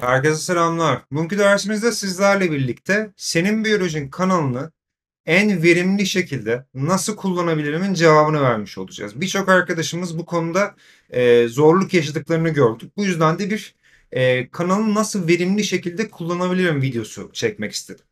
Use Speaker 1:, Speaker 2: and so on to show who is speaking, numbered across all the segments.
Speaker 1: Herkese selamlar. Bugünkü dersimizde sizlerle birlikte Senin Biyolojin kanalını en verimli şekilde nasıl kullanabilirimin cevabını vermiş olacağız. Birçok arkadaşımız bu konuda e, zorluk yaşadıklarını gördük. Bu yüzden de bir e, kanalı nasıl verimli şekilde kullanabilirim videosu çekmek istedim.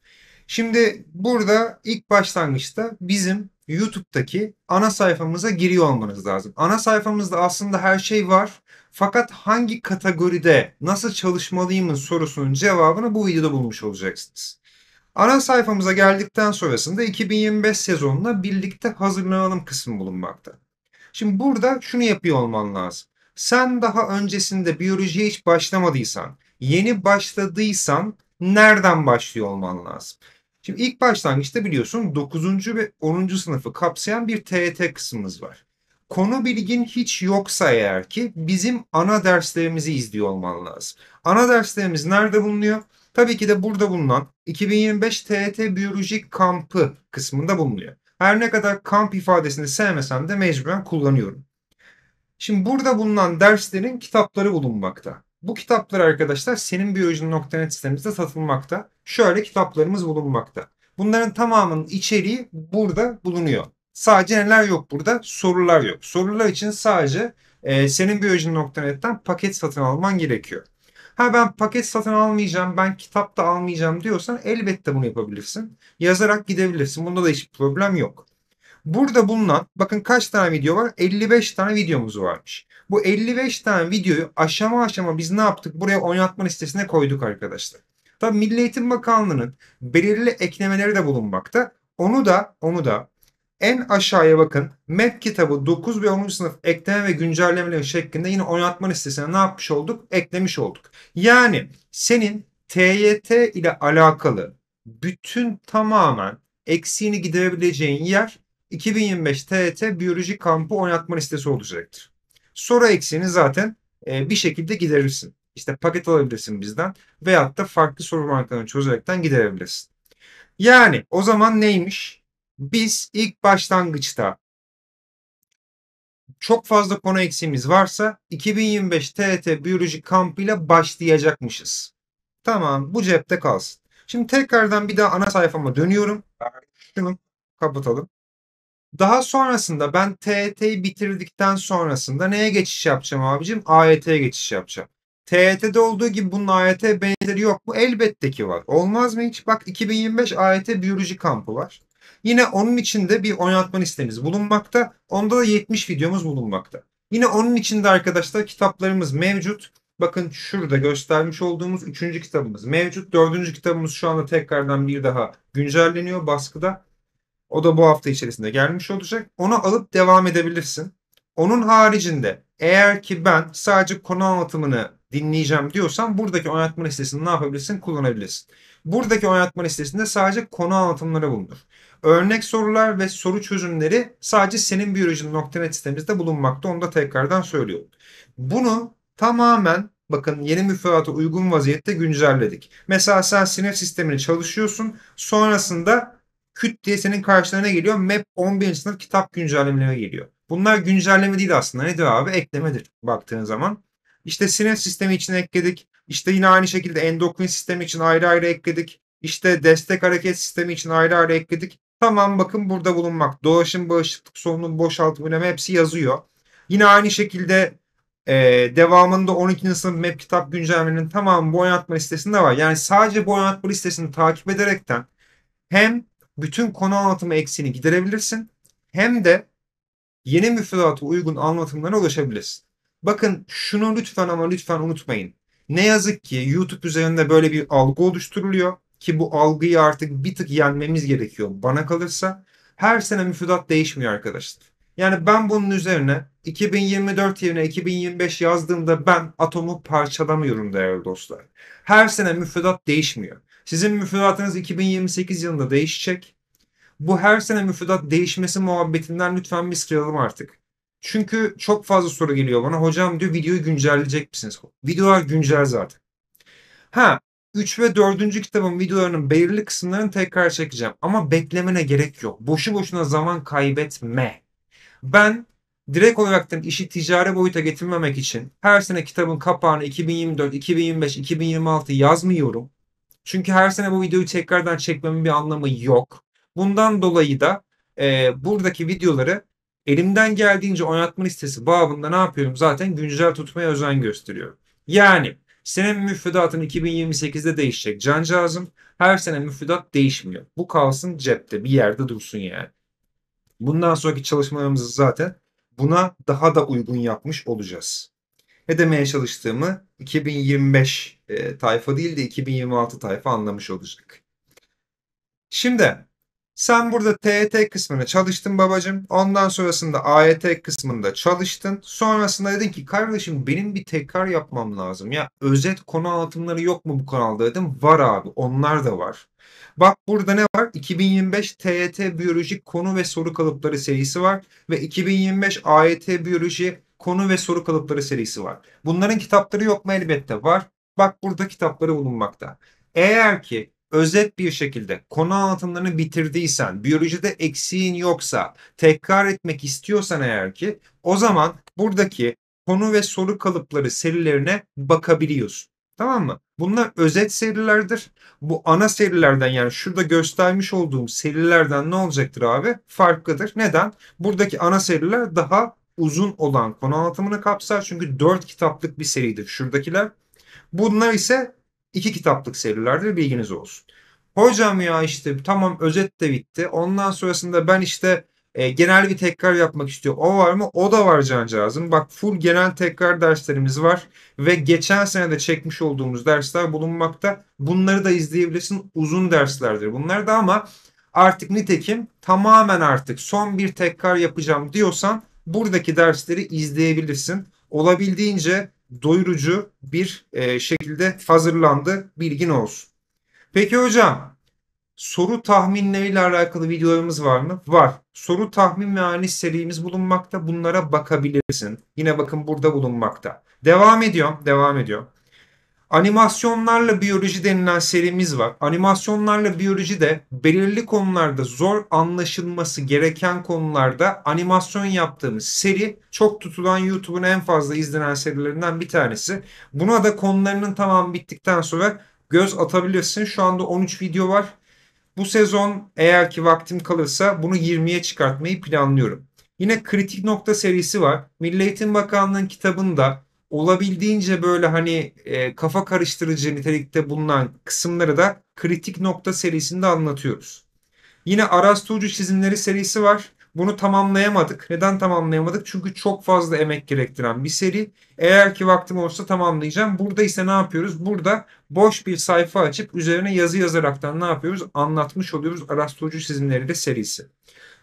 Speaker 1: Şimdi burada ilk başlangıçta bizim YouTube'daki ana sayfamıza giriyor olmanız lazım. Ana sayfamızda aslında her şey var. Fakat hangi kategoride nasıl çalışmalıyımın sorusunun cevabını bu videoda bulmuş olacaksınız. Ana sayfamıza geldikten sonrasında 2025 sezonuna birlikte hazırlanalım kısmı bulunmakta. Şimdi burada şunu yapıyor olman lazım. Sen daha öncesinde biyolojiye hiç başlamadıysan, yeni başladıysan nereden başlıyor olman lazım? Şimdi ilk başlangıçta biliyorsun 9. ve 10. sınıfı kapsayan bir TET kısmımız var. Konu bilgin hiç yoksa eğer ki bizim ana derslerimizi izliyor olman lazım. Ana derslerimiz nerede bulunuyor? Tabii ki de burada bulunan 2025 TET Biyolojik Kampı kısmında bulunuyor. Her ne kadar kamp ifadesini sevmesem de mecburen kullanıyorum. Şimdi burada bulunan derslerin kitapları bulunmakta. Bu kitaplar arkadaşlar senin biyolojinin.net sitemizde satılmakta şöyle kitaplarımız bulunmakta. Bunların tamamının içeriği burada bulunuyor. Sadece neler yok burada? Sorular yok. Sorular için sadece e, senin biyoloji.net'ten paket satın alman gerekiyor. Ha ben paket satın almayacağım, ben kitap da almayacağım diyorsan elbette bunu yapabilirsin. Yazarak gidebilirsin. Bunda da hiçbir problem yok. Burada bulunan bakın kaç tane video var? 55 tane videomuz varmış. Bu 55 tane videoyu aşama aşama biz ne yaptık? Buraya oynatma listesine koyduk arkadaşlar. Tabii Milli Eğitim Bakanlığı'nın belirli eklemeleri de bulunmakta. Onu da onu da en aşağıya bakın. MEP kitabı 9 ve 10. sınıf ekleme ve güncellemeleri şeklinde yine oynatma listesine ne yapmış olduk? Eklemiş olduk. Yani senin TYT ile alakalı bütün tamamen eksiğini giderebileceğin yer 2025 TYT biyoloji kampı oynatma listesi olacaktır. Soru eksiğini zaten e, bir şekilde giderirsin işte paket alabilirsin bizden veyahut da farklı soru bankalarını çözerekten giderebilirsin. Yani o zaman neymiş? Biz ilk başlangıçta çok fazla konu eksiğimiz varsa 2025 TET biyoloji ile başlayacakmışız. Tamam bu cepte kalsın. Şimdi tekrardan bir daha ana sayfama dönüyorum. Şunu kapatalım. Daha sonrasında ben TET'yi bitirdikten sonrasında neye geçiş yapacağım abicim? AYT'ye geçiş yapacağım. TYT'de olduğu gibi bunun AYT benzeri yok mu? Elbette ki var. Olmaz mı hiç? Bak 2025 AYT biyoloji kampı var. Yine onun içinde bir oynatma listemiz bulunmakta. Onda da 70 videomuz bulunmakta. Yine onun içinde arkadaşlar kitaplarımız mevcut. Bakın şurada göstermiş olduğumuz 3. kitabımız mevcut. 4. kitabımız şu anda tekrardan bir daha güncelleniyor baskıda. O da bu hafta içerisinde gelmiş olacak. Onu alıp devam edebilirsin. Onun haricinde eğer ki ben sadece konu anlatımını dinleyeceğim diyorsan buradaki oynatma listesini ne yapabilirsin? Kullanabilirsin. Buradaki oynatma listesinde sadece konu anlatımları bulunur. Örnek sorular ve soru çözümleri sadece senin biyoloji.net sitemizde bulunmakta. Onu da tekrardan söylüyorum. Bunu tamamen bakın yeni müfredata uygun vaziyette güncelledik. Mesela sen sinir sistemini çalışıyorsun. Sonrasında küt diye senin karşılarına geliyor. MAP 11. sınıf kitap güncellemeleri geliyor. Bunlar güncelleme değil aslında. Nedir abi? Eklemedir baktığın zaman. İşte sinir sistemi için ekledik. İşte yine aynı şekilde endokrin sistemi için ayrı ayrı ekledik. İşte destek hareket sistemi için ayrı ayrı ekledik. Tamam bakın burada bulunmak. Dolaşım bağışıklık solunum boşaltım ünleme hepsi yazıyor. Yine aynı şekilde e, devamında 12. sınıf MEP kitap güncellemenin tamamı bu oynatma listesinde var. Yani sadece bu oynatma listesini takip ederekten hem bütün konu anlatımı eksiğini giderebilirsin hem de yeni müfredata uygun anlatımlara ulaşabilirsin. Bakın şunu lütfen ama lütfen unutmayın. Ne yazık ki YouTube üzerinde böyle bir algı oluşturuluyor ki bu algıyı artık bir tık yenmemiz gerekiyor bana kalırsa. Her sene müfredat değişmiyor arkadaşlar. Yani ben bunun üzerine 2024 yerine 2025 yazdığımda ben atomu parçalamıyorum değerli dostlar. Her sene müfredat değişmiyor. Sizin müfredatınız 2028 yılında değişecek. Bu her sene müfredat değişmesi muhabbetinden lütfen bir sıyrılalım artık. Çünkü çok fazla soru geliyor bana. Hocam diyor videoyu güncelleyecek misiniz? Videolar güncel zaten. Ha 3 ve 4. kitabın videolarının belirli kısımlarını tekrar çekeceğim. Ama beklemene gerek yok. Boşu boşuna zaman kaybetme. Ben direkt olaraktan işi ticari boyuta getirmemek için her sene kitabın kapağını 2024, 2025, 2026 yazmıyorum. Çünkü her sene bu videoyu tekrardan çekmemin bir anlamı yok. Bundan dolayı da e, buradaki videoları elimden geldiğince oynatma listesi babında ne yapıyorum zaten güncel tutmaya özen gösteriyorum. Yani senin müfredatın 2028'de değişecek cancağızım. Her sene müfredat değişmiyor. Bu kalsın cepte bir yerde dursun yani. Bundan sonraki çalışmalarımızı zaten buna daha da uygun yapmış olacağız. Ne demeye çalıştığımı 2025 e, tayfa değil de 2026 tayfa anlamış olacak. Şimdi sen burada TET e kısmını çalıştın babacım. Ondan sonrasında AYT e kısmında çalıştın. Sonrasında dedin ki kardeşim benim bir tekrar yapmam lazım. Ya özet konu anlatımları yok mu bu kanalda dedim. Var abi onlar da var. Bak burada ne var? 2025 TET biyolojik konu ve soru kalıpları serisi var. Ve 2025 AYT e biyoloji konu ve soru kalıpları serisi var. Bunların kitapları yok mu elbette var. Bak burada kitapları bulunmakta. Eğer ki özet bir şekilde konu anlatımlarını bitirdiysen, biyolojide eksiğin yoksa, tekrar etmek istiyorsan eğer ki o zaman buradaki konu ve soru kalıpları serilerine bakabiliyorsun. Tamam mı? Bunlar özet serilerdir. Bu ana serilerden yani şurada göstermiş olduğum serilerden ne olacaktır abi? Farklıdır. Neden? Buradaki ana seriler daha uzun olan konu anlatımını kapsar. Çünkü 4 kitaplık bir seridir şuradakiler. Bunlar ise iki kitaplık serilerdir bilginiz olsun. Hocam ya işte tamam özet de bitti. Ondan sonrasında ben işte e, genel bir tekrar yapmak istiyorum. O var mı? O da var cancağızım. Bak full genel tekrar derslerimiz var ve geçen sene de çekmiş olduğumuz dersler bulunmakta. Bunları da izleyebilirsin. Uzun derslerdir bunlar da ama artık nitekim tamamen artık son bir tekrar yapacağım diyorsan buradaki dersleri izleyebilirsin. Olabildiğince doyurucu bir e, şekilde hazırlandı. Bilgin olsun. Peki hocam soru tahminleriyle alakalı videolarımız var mı? Var. Soru tahmin ve analiz serimiz bulunmakta. Bunlara bakabilirsin. Yine bakın burada bulunmakta. Devam ediyorum. Devam ediyorum. Animasyonlarla biyoloji denilen serimiz var. Animasyonlarla biyoloji de belirli konularda zor anlaşılması gereken konularda animasyon yaptığımız seri çok tutulan YouTube'un en fazla izlenen serilerinden bir tanesi. Buna da konularının tamam bittikten sonra göz atabilirsin. Şu anda 13 video var. Bu sezon eğer ki vaktim kalırsa bunu 20'ye çıkartmayı planlıyorum. Yine kritik nokta serisi var. Milli Eğitim Bakanlığı'nın kitabında olabildiğince böyle hani e, kafa karıştırıcı nitelikte bulunan kısımları da kritik nokta serisinde anlatıyoruz. Yine Arastocu çizimleri serisi var. Bunu tamamlayamadık. Neden tamamlayamadık? Çünkü çok fazla emek gerektiren bir seri. Eğer ki vaktim olsa tamamlayacağım. Burada ise ne yapıyoruz? Burada boş bir sayfa açıp üzerine yazı yazaraktan ne yapıyoruz? Anlatmış oluyoruz Arastocu çizimleri de serisi.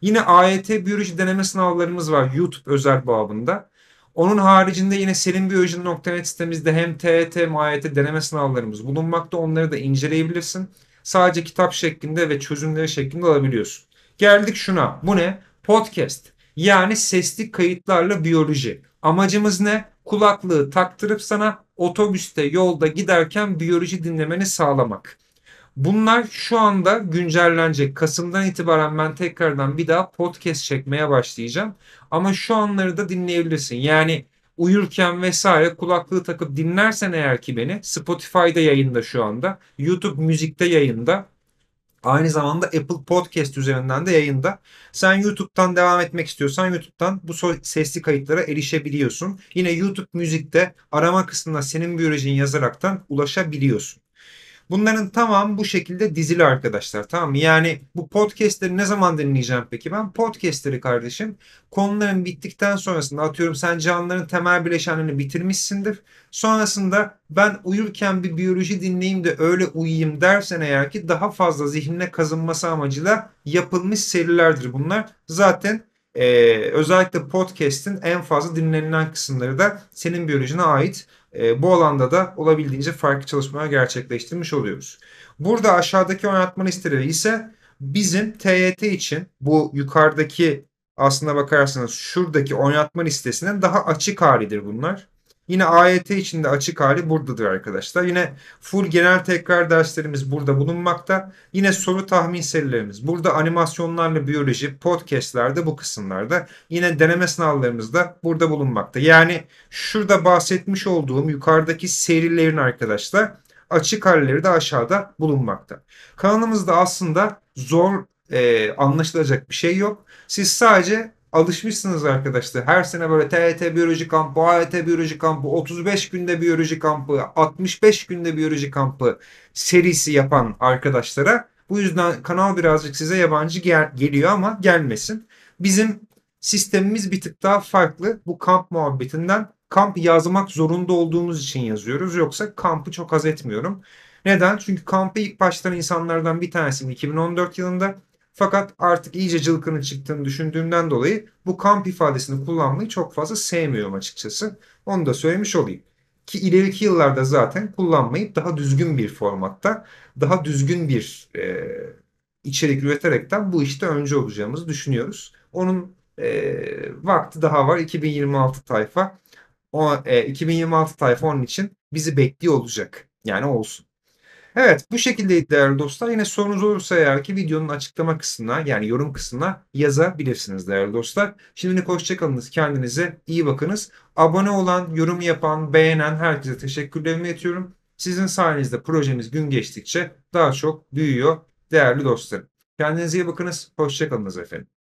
Speaker 1: Yine AYT biyoloji deneme sınavlarımız var YouTube özel babında. Onun haricinde yine selimbiyoji.net sitemizde hem TET e hem AYT e deneme sınavlarımız bulunmakta. Onları da inceleyebilirsin. Sadece kitap şeklinde ve çözümleri şeklinde alabiliyorsun. Geldik şuna. Bu ne? Podcast. Yani sesli kayıtlarla biyoloji. Amacımız ne? Kulaklığı taktırıp sana otobüste yolda giderken biyoloji dinlemeni sağlamak. Bunlar şu anda güncellenecek. Kasım'dan itibaren ben tekrardan bir daha podcast çekmeye başlayacağım. Ama şu anları da dinleyebilirsin. Yani uyurken vesaire kulaklığı takıp dinlersen eğer ki beni Spotify'da yayında şu anda. YouTube müzikte yayında. Aynı zamanda Apple Podcast üzerinden de yayında. Sen YouTube'dan devam etmek istiyorsan YouTube'dan bu sesli kayıtlara erişebiliyorsun. Yine YouTube müzikte arama kısmına senin biyolojin yazaraktan ulaşabiliyorsun. Bunların tamam bu şekilde dizili arkadaşlar tamam mı? Yani bu podcastleri ne zaman dinleyeceğim peki ben? Podcastleri kardeşim konuların bittikten sonrasında atıyorum sen canlıların temel bileşenlerini bitirmişsindir. Sonrasında ben uyurken bir biyoloji dinleyeyim de öyle uyuyayım dersen eğer ki daha fazla zihnine kazınması amacıyla yapılmış serilerdir bunlar. Zaten e, özellikle podcast'in en fazla dinlenilen kısımları da senin biyolojine ait. Ee, bu alanda da olabildiğince farklı çalışmalar gerçekleştirmiş oluyoruz. Burada aşağıdaki oynatma listeleri ise bizim TYT için bu yukarıdaki aslında bakarsanız şuradaki oynatma listesinden daha açık halidir bunlar. Yine AYT içinde açık hali buradadır arkadaşlar. Yine full genel tekrar derslerimiz burada bulunmakta. Yine soru tahmin serilerimiz burada animasyonlarla biyoloji, podcastlerde bu kısımlarda. Yine deneme sınavlarımız da burada bulunmakta. Yani şurada bahsetmiş olduğum yukarıdaki serilerin arkadaşlar açık halleri de aşağıda bulunmakta. Kanalımızda aslında zor e, anlaşılacak bir şey yok. Siz sadece alışmışsınız arkadaşlar. Her sene böyle TET biyoloji kampı, AET biyoloji kampı, 35 günde biyoloji kampı, 65 günde biyoloji kampı serisi yapan arkadaşlara bu yüzden kanal birazcık size yabancı gel geliyor ama gelmesin. Bizim sistemimiz bir tık daha farklı. Bu kamp muhabbetinden kamp yazmak zorunda olduğumuz için yazıyoruz. Yoksa kampı çok haz etmiyorum. Neden? Çünkü kampı ilk baştan insanlardan bir tanesi 2014 yılında fakat artık iyice cılkını çıktığını düşündüğümden dolayı bu kamp ifadesini kullanmayı çok fazla sevmiyorum açıkçası. Onu da söylemiş olayım. Ki ileriki yıllarda zaten kullanmayıp daha düzgün bir formatta, daha düzgün bir e, içerik üreterekten bu işte önce olacağımızı düşünüyoruz. Onun e, vakti daha var 2026 tayfa. O, e, 2026 tayfa onun için bizi bekliyor olacak. Yani olsun. Evet bu şekilde değerli dostlar. Yine sorunuz olursa eğer ki videonun açıklama kısmına yani yorum kısmına yazabilirsiniz değerli dostlar. Şimdilik hoşçakalınız. Kendinize iyi bakınız. Abone olan, yorum yapan, beğenen herkese teşekkürlerimi iletiyorum. Sizin sayenizde projemiz gün geçtikçe daha çok büyüyor değerli dostlarım. Kendinize iyi bakınız. Hoşçakalınız efendim.